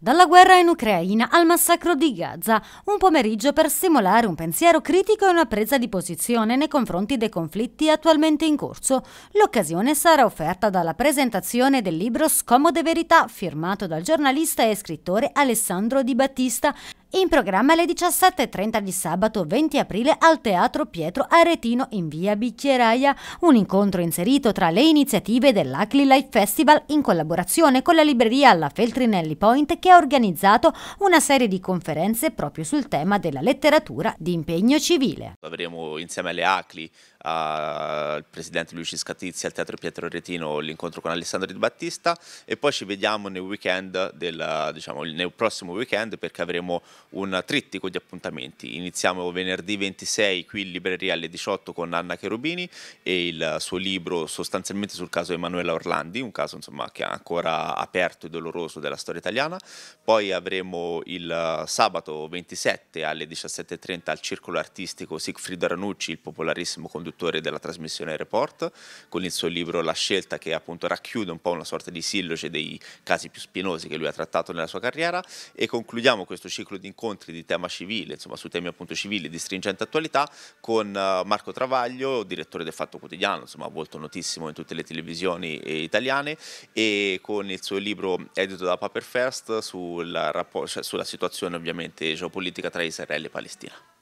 Dalla guerra in Ucraina al massacro di Gaza, un pomeriggio per stimolare un pensiero critico e una presa di posizione nei confronti dei conflitti attualmente in corso. L'occasione sarà offerta dalla presentazione del libro Scomode Verità, firmato dal giornalista e scrittore Alessandro Di Battista, in programma alle 17.30 di sabato 20 aprile al Teatro Pietro Aretino in via Bicchieraia, un incontro inserito tra le iniziative dell'Acli Life Festival in collaborazione con la libreria alla Feltrinelli Point che ha organizzato una serie di conferenze proprio sul tema della letteratura di impegno civile. Avremo insieme alle Acli al presidente Luigi Scatizzi al Teatro Pietro Retino l'incontro con Alessandro Di Battista e poi ci vediamo nel weekend del, diciamo, nel prossimo weekend perché avremo un trittico di appuntamenti iniziamo venerdì 26 qui in libreria alle 18 con Anna Cherubini e il suo libro sostanzialmente sul caso Emanuela Orlandi un caso insomma, che è ancora aperto e doloroso della storia italiana poi avremo il sabato 27 alle 17.30 al Circolo Artistico Sigfrido Ranucci il popolarissimo conduttore produttore della trasmissione Report, con il suo libro La scelta che appunto racchiude un po' una sorta di silloce dei casi più spinosi che lui ha trattato nella sua carriera e concludiamo questo ciclo di incontri di tema civile, insomma su temi appunto civili di stringente attualità con eh, Marco Travaglio, direttore del Fatto Quotidiano, insomma molto notissimo in tutte le televisioni eh, italiane e con il suo libro edito da Paper First sulla, cioè sulla situazione ovviamente geopolitica tra Israele e Palestina.